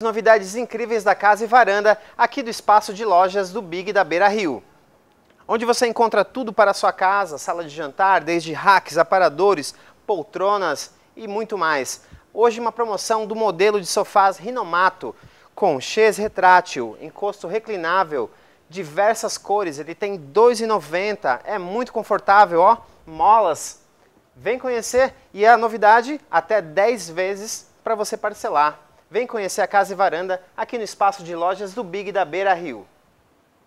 novidades incríveis da casa e varanda aqui do espaço de lojas do Big da Beira Rio. Onde você encontra tudo para a sua casa, sala de jantar, desde racks, aparadores, poltronas e muito mais. Hoje uma promoção do modelo de sofás Rinomato, com chaise retrátil, encosto reclinável, diversas cores, ele tem R$ 2,90, é muito confortável, ó, molas. Vem conhecer e é a novidade até 10 vezes para você parcelar. Vem conhecer a Casa e Varanda aqui no espaço de lojas do Big da Beira Rio.